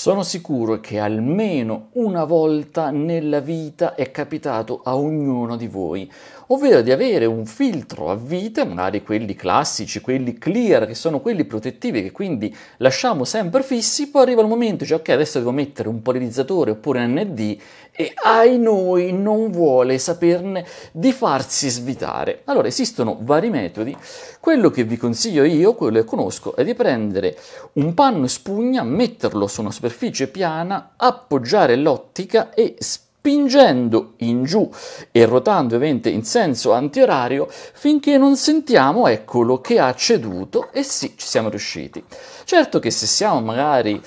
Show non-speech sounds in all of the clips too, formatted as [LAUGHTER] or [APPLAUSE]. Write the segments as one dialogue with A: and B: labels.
A: Sono sicuro che almeno una volta nella vita è capitato a ognuno di voi, ovvero di avere un filtro a vite, magari quelli classici, quelli clear, che sono quelli protettivi, che quindi lasciamo sempre fissi, poi arriva il momento, cioè, ok adesso devo mettere un polarizzatore oppure un ND e ai noi non vuole saperne di farsi svitare. Allora esistono vari metodi, quello che vi consiglio io, quello che conosco, è di prendere un panno e spugna, metterlo su una superficie superficie piana, appoggiare l'ottica e spingendo in giù e ruotando ovviamente in senso antiorario finché non sentiamo eccolo che ha ceduto e sì ci siamo riusciti certo che se siamo magari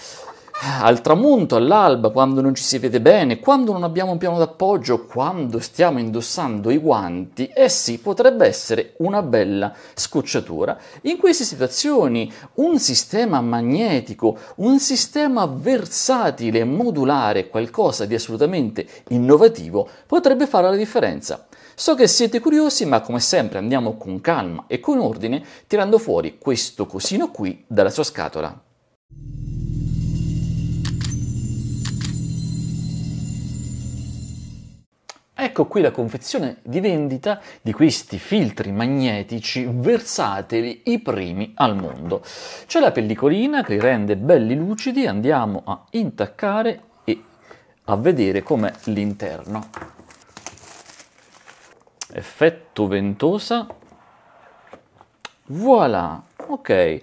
A: al tramonto, all'alba, quando non ci si vede bene, quando non abbiamo un piano d'appoggio, quando stiamo indossando i guanti, eh sì, potrebbe essere una bella scocciatura. In queste situazioni un sistema magnetico, un sistema versatile, modulare, qualcosa di assolutamente innovativo, potrebbe fare la differenza. So che siete curiosi, ma come sempre andiamo con calma e con ordine, tirando fuori questo cosino qui dalla sua scatola. Ecco qui la confezione di vendita di questi filtri magnetici versatili, i primi al mondo. C'è la pellicolina che li rende belli lucidi, andiamo a intaccare e a vedere com'è l'interno. Effetto ventosa. Voilà, ok.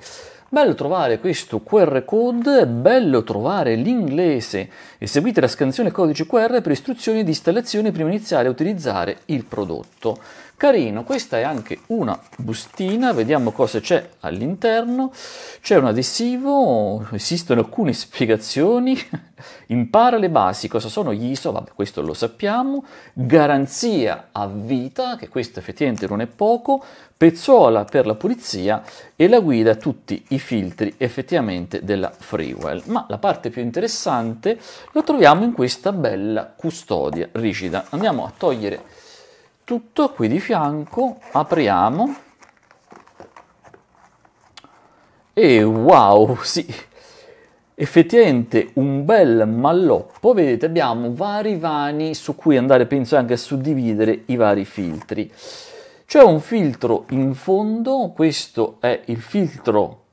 A: Bello trovare questo QR code, bello trovare l'inglese. Eseguite la scansione codice QR per istruzioni di installazione prima di iniziare a utilizzare il prodotto. Carino, questa è anche una bustina, vediamo cosa c'è all'interno. C'è un adesivo, esistono alcune spiegazioni. [LAUGHS] Impara le basi, cosa sono gli ISO, vabbè questo lo sappiamo. Garanzia a vita, che questo effettivamente non è poco. Pezzola per la pulizia e la guida tutti i filtri effettivamente della Freewell. Ma la parte più interessante la troviamo in questa bella custodia rigida. Andiamo a togliere tutto qui di fianco, apriamo e wow, [LAUGHS] sì, effettivamente un bel malloppo, vedete abbiamo vari vani su cui andare penso anche a suddividere i vari filtri. C'è un filtro in fondo, questo è il filtro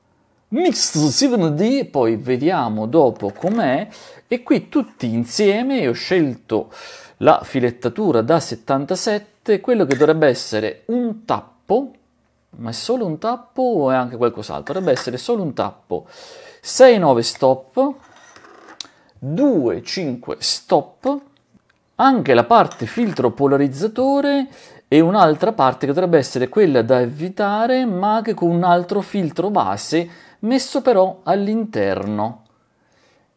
A: Mixed 7D, poi vediamo dopo com'è e qui tutti insieme io ho scelto la filettatura da 77, quello che dovrebbe essere un tappo, ma è solo un tappo o è anche qualcos'altro? Dovrebbe essere solo un tappo. 6-9 stop, 2-5 stop, anche la parte filtro polarizzatore e un'altra parte che dovrebbe essere quella da evitare ma anche con un altro filtro base messo però all'interno.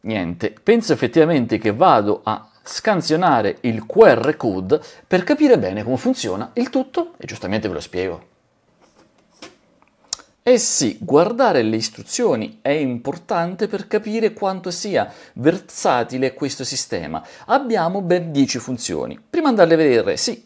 A: Niente, penso effettivamente che vado a scansionare il QR code per capire bene come funziona il tutto e giustamente ve lo spiego. Eh sì, guardare le istruzioni è importante per capire quanto sia versatile questo sistema. Abbiamo ben 10 funzioni. Prima andarle a vedere, sì,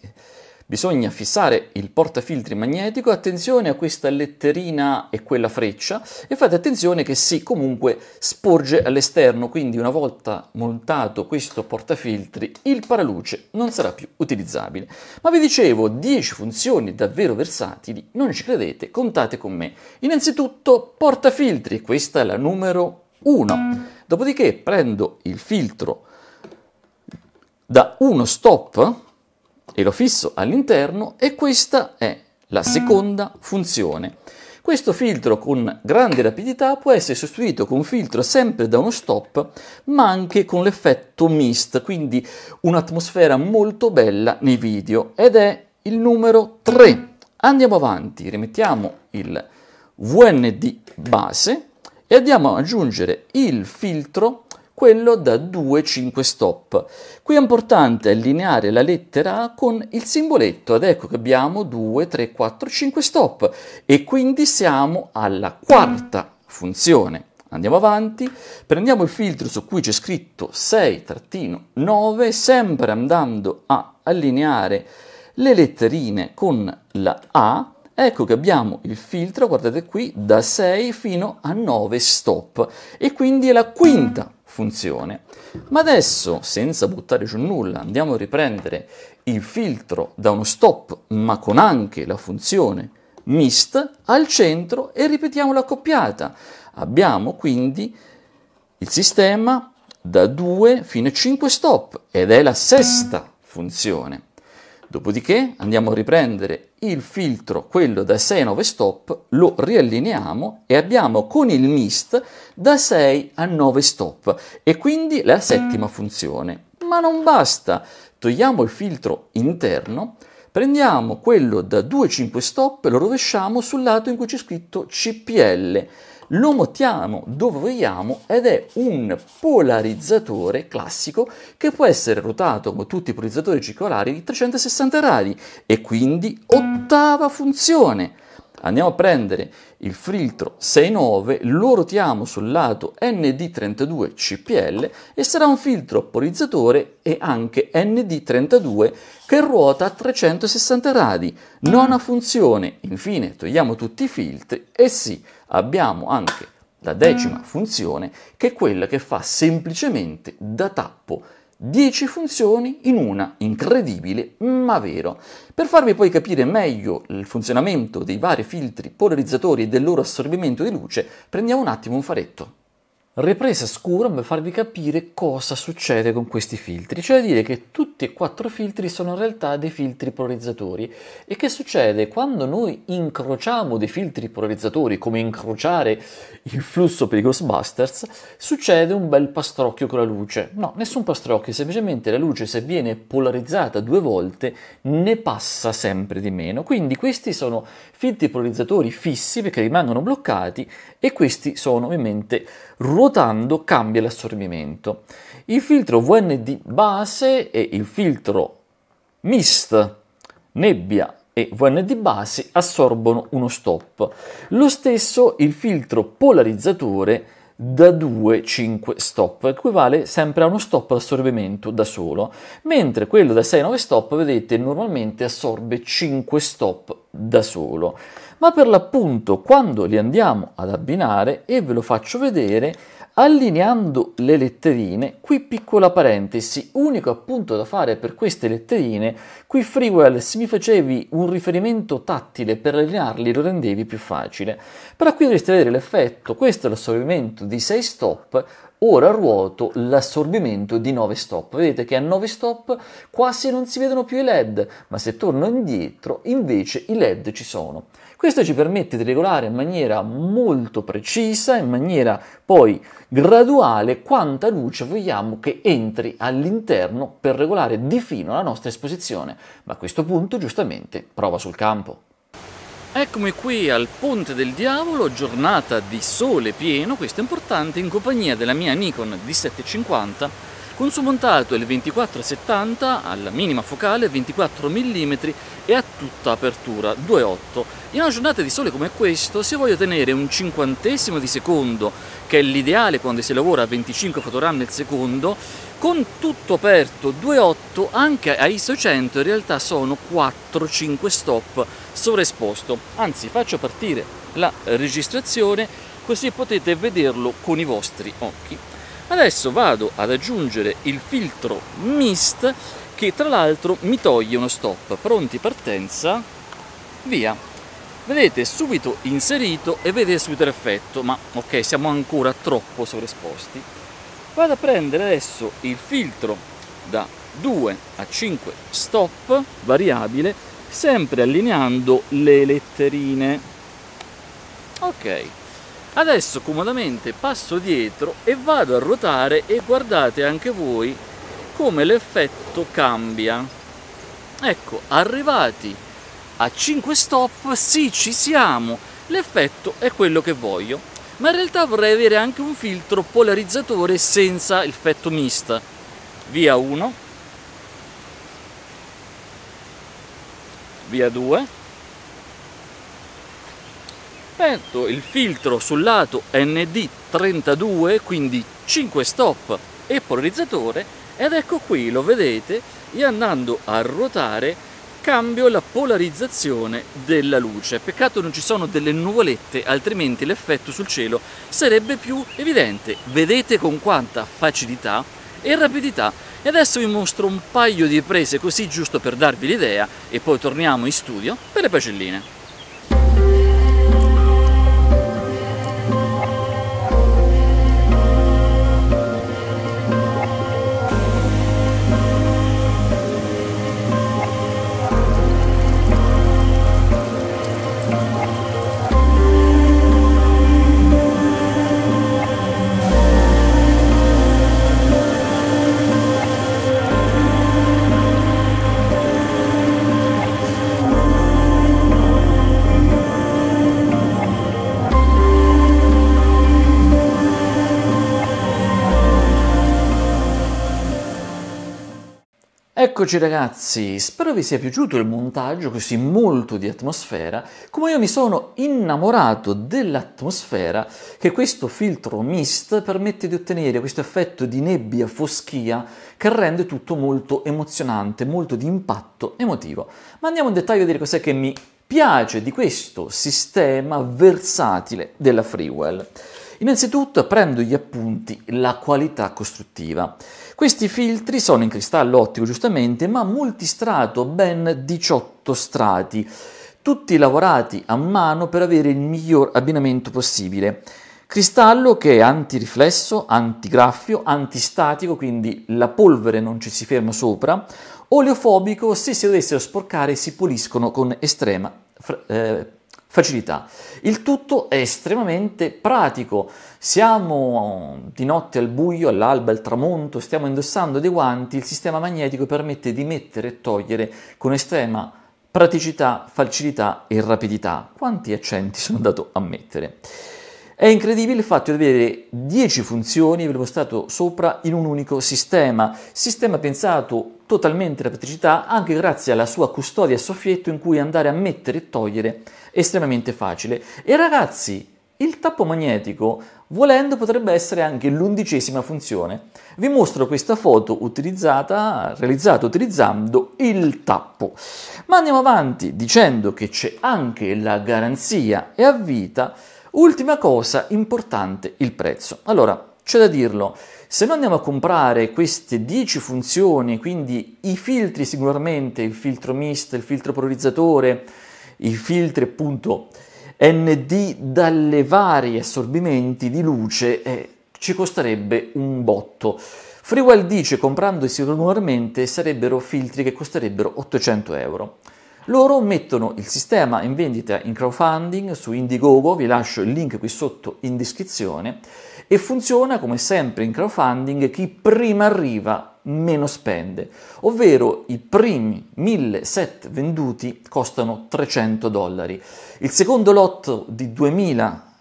A: Bisogna fissare il portafiltri magnetico, attenzione a questa letterina e quella freccia e fate attenzione che si comunque sporge all'esterno, quindi una volta montato questo portafiltri il paraluce non sarà più utilizzabile. Ma vi dicevo 10 funzioni davvero versatili, non ci credete, contate con me. Innanzitutto portafiltri, questa è la numero 1. Dopodiché prendo il filtro da uno stop e lo fisso all'interno e questa è la seconda funzione. Questo filtro con grande rapidità può essere sostituito con un filtro sempre da uno stop, ma anche con l'effetto mist, quindi un'atmosfera molto bella nei video ed è il numero 3. Andiamo avanti, rimettiamo il VND base e andiamo ad aggiungere il filtro quello da 2-5 stop. Qui è importante allineare la lettera A con il simboletto ed ecco che abbiamo 2, 3, 4, 5 stop e quindi siamo alla quarta funzione. Andiamo avanti, prendiamo il filtro su cui c'è scritto 6-9, sempre andando a allineare le letterine con la A, ecco che abbiamo il filtro, guardate qui, da 6 fino a 9 stop e quindi è la quinta funzione. Ma adesso, senza buttare giù nulla, andiamo a riprendere il filtro da uno stop, ma con anche la funzione mist al centro e ripetiamo la coppiata. Abbiamo quindi il sistema da 2 fino a 5 stop ed è la sesta funzione. Dopodiché andiamo a riprendere il filtro, quello da 6 a 9 stop, lo riallineiamo e abbiamo con il mist da 6 a 9 stop e quindi la settima funzione. Ma non basta, togliamo il filtro interno, prendiamo quello da 2 a 5 stop e lo rovesciamo sul lato in cui c'è scritto CPL lo mettiamo dove vogliamo ed è un polarizzatore classico che può essere rotato come tutti i polarizzatori circolari di 360 gradi e quindi ottava funzione andiamo a prendere il filtro 6.9, lo rotiamo sul lato ND32 CPL e sarà un filtro polarizzatore e anche ND32 che ruota a 360 gradi, non ha funzione. Infine togliamo tutti i filtri e sì, abbiamo anche la decima mm. funzione che è quella che fa semplicemente da tappo 10 funzioni in una, incredibile ma vero. Per farvi poi capire meglio il funzionamento dei vari filtri polarizzatori e del loro assorbimento di luce, prendiamo un attimo un faretto ripresa scura per farvi capire cosa succede con questi filtri, cioè dire che tutti e quattro filtri sono in realtà dei filtri polarizzatori e che succede quando noi incrociamo dei filtri polarizzatori, come incrociare il flusso per i Ghostbusters, succede un bel pastrocchio con la luce. No, nessun pastrocchio, semplicemente la luce se viene polarizzata due volte ne passa sempre di meno, quindi questi sono filtri polarizzatori fissi perché rimangono bloccati e questi sono ovviamente ruotando cambia l'assorbimento. Il filtro VND base e il filtro MIST, nebbia e VND base assorbono uno stop. Lo stesso il filtro polarizzatore da 2-5 stop, equivale sempre a uno stop assorbimento da solo, mentre quello da 6-9 stop, vedete, normalmente assorbe 5 stop da solo. Ma per l'appunto, quando li andiamo ad abbinare, e ve lo faccio vedere, Allineando le letterine, qui piccola parentesi, unico appunto da fare per queste letterine, qui Freewell se mi facevi un riferimento tattile per allinearli lo rendevi più facile, però qui dovreste vedere l'effetto, questo è l'assorbimento di 6 stop, ora ruoto l'assorbimento di 9 stop, vedete che a 9 stop quasi non si vedono più i led, ma se torno indietro invece i led ci sono. Questo ci permette di regolare in maniera molto precisa, in maniera poi graduale, quanta luce vogliamo che entri all'interno per regolare di fino la nostra esposizione. Ma a questo punto, giustamente, prova sul campo. Eccomi qui al Ponte del Diavolo, giornata di sole pieno, questo è importante, in compagnia della mia Nikon D750 con Consumo montato il 2470 alla minima focale 24 mm e a tutta apertura 2.8. In una giornata di sole come questo, se voglio tenere un cinquantesimo di secondo, che è l'ideale quando si lavora a 25 fotogramme al secondo, con tutto aperto 2.8 anche a ISO 100 in realtà sono 4-5 stop sovraesposto. Anzi, faccio partire la registrazione così potete vederlo con i vostri occhi. Adesso vado ad aggiungere il filtro mist che tra l'altro mi toglie uno stop. Pronti partenza, via. Vedete subito inserito e vedete subito l'effetto, ma ok siamo ancora troppo sovraesposti. Vado a prendere adesso il filtro da 2 a 5 stop variabile sempre allineando le letterine ok Adesso comodamente passo dietro e vado a ruotare e guardate anche voi come l'effetto cambia. Ecco, arrivati a 5 stop, sì ci siamo, l'effetto è quello che voglio. Ma in realtà vorrei avere anche un filtro polarizzatore senza effetto mist. Via 1, via 2, metto il filtro sul lato ND32, quindi 5 stop e polarizzatore ed ecco qui, lo vedete, e andando a ruotare cambio la polarizzazione della luce. Peccato non ci sono delle nuvolette, altrimenti l'effetto sul cielo sarebbe più evidente. Vedete con quanta facilità e rapidità. E adesso vi mostro un paio di prese così giusto per darvi l'idea e poi torniamo in studio per le pacelline. Eccoci ragazzi, spero vi sia piaciuto il montaggio così molto di atmosfera, come io mi sono innamorato dell'atmosfera che questo filtro mist permette di ottenere questo effetto di nebbia foschia che rende tutto molto emozionante, molto di impatto emotivo. Ma andiamo in dettaglio a dire cos'è che mi piace di questo sistema versatile della Freewell. Innanzitutto prendo gli appunti la qualità costruttiva. Questi filtri sono in cristallo ottico giustamente, ma multistrato, ben 18 strati, tutti lavorati a mano per avere il miglior abbinamento possibile. Cristallo che è antiriflesso, antigraffio, antistatico, quindi la polvere non ci si ferma sopra, oleofobico, se si dovessero sporcare si puliscono con estrema eh, facilità. Il tutto è estremamente pratico. Siamo mm, di notte al buio, all'alba, al tramonto, stiamo indossando dei guanti, il sistema magnetico permette di mettere e togliere con estrema praticità, facilità e rapidità. Quanti accenti sono andato a mettere? È incredibile il fatto di avere 10 funzioni, ve l'ho mostrato sopra, in un unico sistema. Sistema pensato totalmente alla praticità, anche grazie alla sua custodia a soffietto in cui andare a mettere e togliere estremamente facile. E ragazzi, il tappo magnetico, volendo, potrebbe essere anche l'undicesima funzione. Vi mostro questa foto utilizzata, realizzata utilizzando il tappo. Ma andiamo avanti dicendo che c'è anche la garanzia e a vita. Ultima cosa importante, il prezzo. Allora, c'è da dirlo, se noi andiamo a comprare queste 10 funzioni, quindi i filtri sicuramente, il filtro mist, il filtro polarizzatore, i filtri appunto ND dalle varie assorbimenti di luce eh, ci costerebbe un botto. Freewell dice comprando singolarmente sarebbero filtri che costerebbero 800 euro. Loro mettono il sistema in vendita in crowdfunding su Indiegogo, vi lascio il link qui sotto in descrizione, e funziona come sempre in crowdfunding chi prima arriva meno spende, ovvero i primi 1000 set venduti costano 300 dollari, il secondo lotto di 2000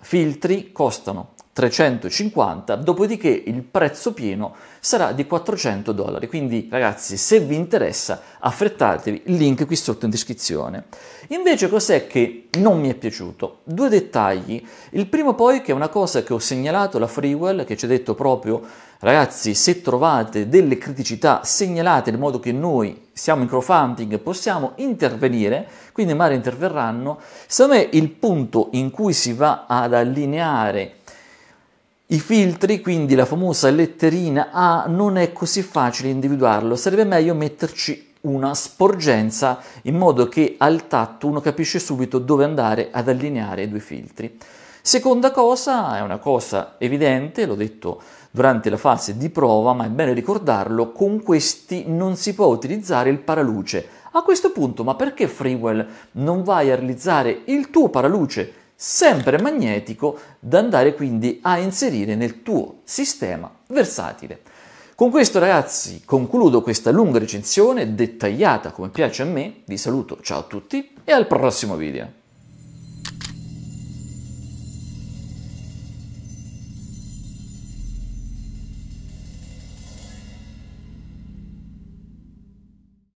A: filtri costano 350, dopodiché il prezzo pieno sarà di 400 dollari. Quindi ragazzi, se vi interessa, affrettatevi, il link qui sotto in descrizione. Invece cos'è che non mi è piaciuto? Due dettagli. Il primo poi che è una cosa che ho segnalato la Freewell, che ci ha detto proprio Ragazzi, se trovate delle criticità, segnalate in modo che noi siamo in crowdfunding possiamo intervenire, quindi magari interverranno. Secondo me il punto in cui si va ad allineare i filtri, quindi la famosa letterina A, non è così facile individuarlo, sarebbe meglio metterci una sporgenza in modo che al tatto uno capisce subito dove andare ad allineare i due filtri. Seconda cosa, è una cosa evidente, l'ho detto durante la fase di prova, ma è bene ricordarlo, con questi non si può utilizzare il paraluce. A questo punto, ma perché Freewell non vai a realizzare il tuo paraluce sempre magnetico da andare quindi a inserire nel tuo sistema versatile. Con questo ragazzi concludo questa lunga recensione dettagliata come piace a me, vi saluto, ciao a tutti e al prossimo video.